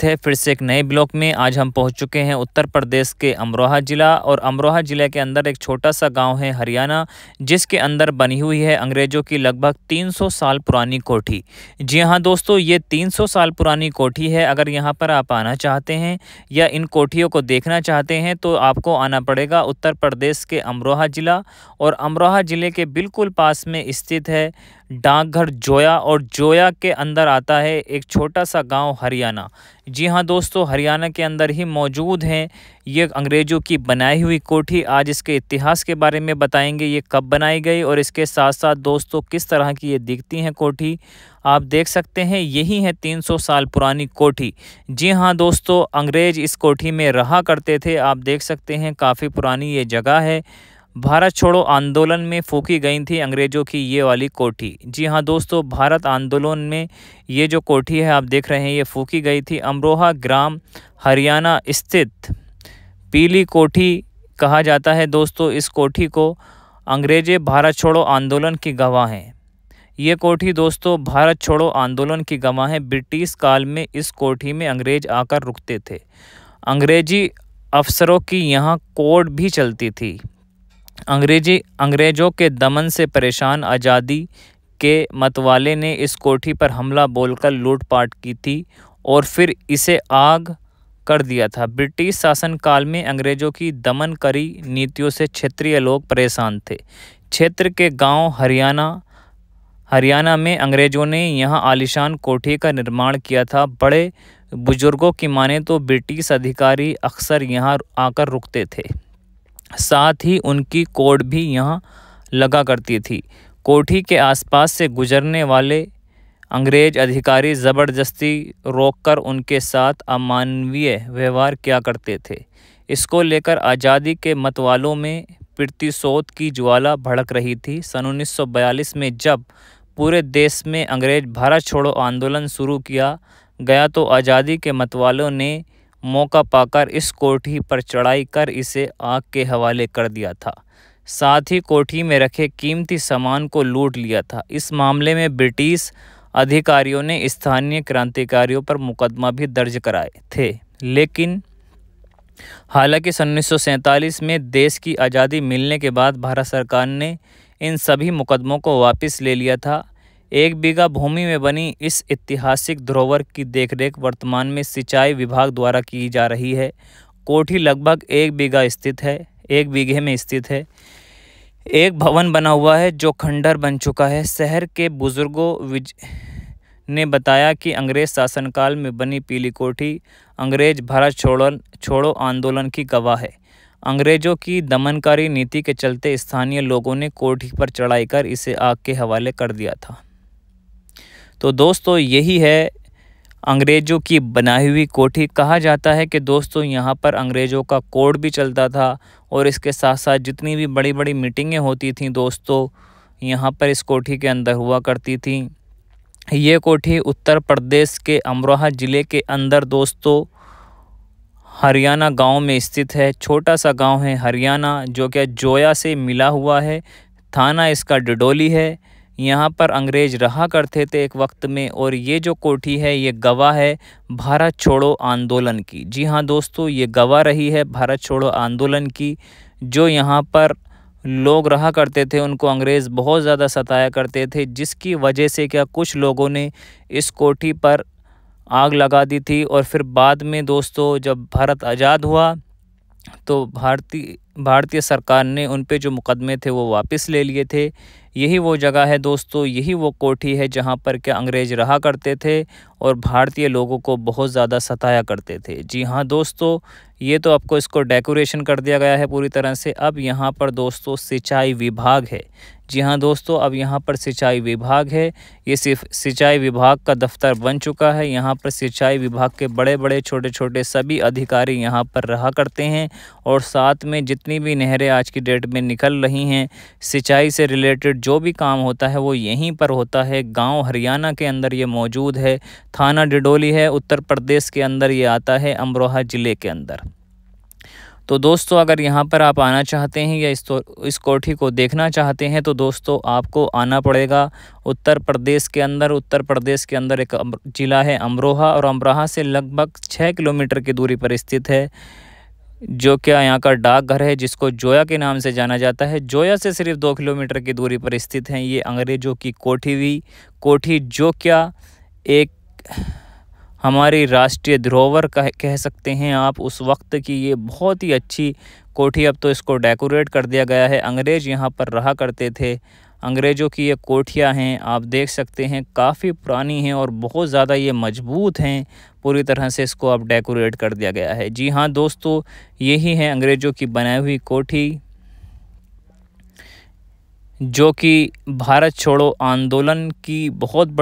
स्वागत है फिर से एक नए ब्लॉक में आज हम पहुंच चुके हैं उत्तर प्रदेश के अमरोहा ज़िला और अमरोहा ज़िले के अंदर एक छोटा सा गांव है हरियाणा जिसके अंदर बनी हुई है अंग्रेज़ों की लगभग 300 साल पुरानी कोठी जी हां दोस्तों ये 300 साल पुरानी कोठी है अगर यहाँ पर आप आना चाहते हैं या इन कोठियों को देखना चाहते हैं तो आपको आना पड़ेगा उत्तर प्रदेश के अमरोहा ज़िला और अमरोहा ज़िले के बिल्कुल पास में स्थित है डाकघर जोया और जोया के अंदर आता है एक छोटा सा गांव हरियाणा जी हाँ दोस्तों हरियाणा के अंदर ही मौजूद हैं ये अंग्रेज़ों की बनाई हुई कोठी आज इसके इतिहास के बारे में बताएंगे ये कब बनाई गई और इसके साथ साथ दोस्तों किस तरह की ये दिखती हैं कोठी आप देख सकते हैं यही है 300 साल पुरानी कोठी जी हाँ दोस्तों अंग्रेज़ इस कोठी में रहा करते थे आप देख सकते हैं काफ़ी पुरानी ये जगह है भारत छोड़ो आंदोलन में फूकी गई थी अंग्रेज़ों की ये वाली कोठी जी हाँ दोस्तों भारत आंदोलन में ये जो कोठी है आप देख रहे हैं ये फूकी गई थी अमरोहा ग्राम हरियाणा स्थित पीली कोठी कहा जाता है दोस्तों इस कोठी को अंग्रेजे भारत छोड़ो आंदोलन की गवाह हैं ये कोठी दोस्तों भारत छोड़ो आंदोलन की गवाह हैं ब्रिटिश काल में इस कोठी में अंग्रेज आकर रुकते थे अंग्रेजी अफसरों की यहाँ कोर्ट भी चलती थी अंग्रेजी अंग्रेज़ों के दमन से परेशान आज़ादी के मतवाले ने इस कोठी पर हमला बोलकर लूटपाट की थी और फिर इसे आग कर दिया था ब्रिटिश शासनकाल में अंग्रेज़ों की दमन करी नीतियों से क्षेत्रीय लोग परेशान थे क्षेत्र के गांव हरियाणा हरियाणा में अंग्रेज़ों ने यहाँ आलिशान कोठी का निर्माण किया था बड़े बुजुर्गों की माने तो ब्रिटिश अधिकारी अक्सर यहाँ आकर रुकते थे साथ ही उनकी कोड भी यहाँ लगा करती थी कोठी के आसपास से गुजरने वाले अंग्रेज अधिकारी ज़बरदस्ती रोककर उनके साथ अमानवीय व्यवहार किया करते थे इसको लेकर आज़ादी के मतवालों में प्रतिशोध की ज्वाला भड़क रही थी सन 1942 में जब पूरे देश में अंग्रेज भारत छोड़ो आंदोलन शुरू किया गया तो आज़ादी के मतवालों ने मौका पाकर इस कोठी पर चढ़ाई कर इसे आग के हवाले कर दिया था साथ ही कोठी में रखे कीमती सामान को लूट लिया था इस मामले में ब्रिटिश अधिकारियों ने स्थानीय क्रांतिकारियों पर मुकदमा भी दर्ज कराए थे लेकिन हालांकि उन्नीस में देश की आज़ादी मिलने के बाद भारत सरकार ने इन सभी मुकदमों को वापस ले लिया था एक बीघा भूमि में बनी इस ऐतिहासिक धरोवर की देखरेख वर्तमान में सिंचाई विभाग द्वारा की जा रही है कोठी लगभग एक बीघा स्थित है एक बीघे में स्थित है एक भवन बना हुआ है जो खंडर बन चुका है शहर के बुजुर्गों ने बताया कि अंग्रेज शासनकाल में बनी पीली कोठी अंग्रेज भारत छोड़ो छोड़ो आंदोलन की गवाह है अंग्रेजों की दमनकारी नीति के चलते स्थानीय लोगों ने कोठी पर चढ़ाई कर इसे आग के हवाले कर दिया था तो दोस्तों यही है अंग्रेज़ों की बनाई हुई कोठी कहा जाता है कि दोस्तों यहाँ पर अंग्रेज़ों का कोड भी चलता था और इसके साथ साथ जितनी भी बड़ी बड़ी मीटिंगें होती थी दोस्तों यहाँ पर इस कोठी के अंदर हुआ करती थी ये कोठी उत्तर प्रदेश के अमरोहा ज़िले के अंदर दोस्तों हरियाणा गांव में स्थित है छोटा सा गांव है हरियाणा जो कि जोया से मिला हुआ है थाना इसका डिडोली है यहाँ पर अंग्रेज रहा करते थे एक वक्त में और ये जो कोठी है ये गवाह है भारत छोड़ो आंदोलन की जी हाँ दोस्तों ये गवाह रही है भारत छोड़ो आंदोलन की जो यहाँ पर लोग रहा करते थे उनको अंग्रेज़ बहुत ज़्यादा सताया करते थे जिसकी वजह से क्या कुछ लोगों ने इस कोठी पर आग लगा दी थी और फिर बाद में दोस्तों जब भारत आज़ाद हुआ तो भारतीय भारतीय सरकार ने उन पे जो मुकदमे थे वो वापस ले लिए थे यही वो जगह है दोस्तों यही वो कोठी है जहाँ पर क्या अंग्रेज़ रहा करते थे और भारतीय लोगों को बहुत ज़्यादा सताया करते थे जी हाँ दोस्तों ये तो आपको इसको डेकोरेशन कर दिया गया है पूरी तरह से अब यहाँ पर दोस्तों सिंचाई विभाग है जी हाँ दोस्तों अब यहाँ पर सिंचाई विभाग है ये सिर्फ सिंचाई विभाग का दफ्तर बन चुका है यहाँ पर सिंचाई विभाग के बड़े बड़े छोटे छोटे सभी अधिकारी यहाँ पर रहा करते हैं और साथ में जितनी भी नहरें आज की डेट में निकल रही हैं सिंचाई से रिलेटेड जो भी काम होता है वो यहीं पर होता है गाँव हरियाणा के अंदर ये मौजूद है थाना डिडोली है उत्तर प्रदेश के अंदर ये आता है अमरोहा ज़िले के अंदर तो दोस्तों अगर यहाँ पर आप आना चाहते हैं या इस तो, इस कोठी को देखना चाहते हैं तो दोस्तों आपको आना पड़ेगा उत्तर प्रदेश के अंदर उत्तर प्रदेश के अंदर एक ज़िला है अमरोहा और अमरोहा से लगभग छः किलोमीटर की दूरी पर स्थित है जो क्या यहाँ का डाकघर है जिसको जोया के नाम से जाना जाता है जोया से सिर्फ दो किलोमीटर की दूरी पर स्थित हैं ये अंग्रेज़ों की कोठी हुई कोठी जो क्या एक हमारी राष्ट्रीय धरोवर कह कह सकते हैं आप उस वक्त की ये बहुत ही अच्छी कोठी अब तो इसको डेकोरेट कर दिया गया है अंग्रेज़ यहाँ पर रहा करते थे अंग्रेज़ों की ये कोठियाँ हैं आप देख सकते हैं काफ़ी पुरानी हैं और बहुत ज़्यादा ये मजबूत हैं पूरी तरह से इसको अब डेकोरेट कर दिया गया है जी हाँ दोस्तों यही है अंग्रेज़ों की बनाई हुई कोठी जो कि भारत छोड़ो आंदोलन की बहुत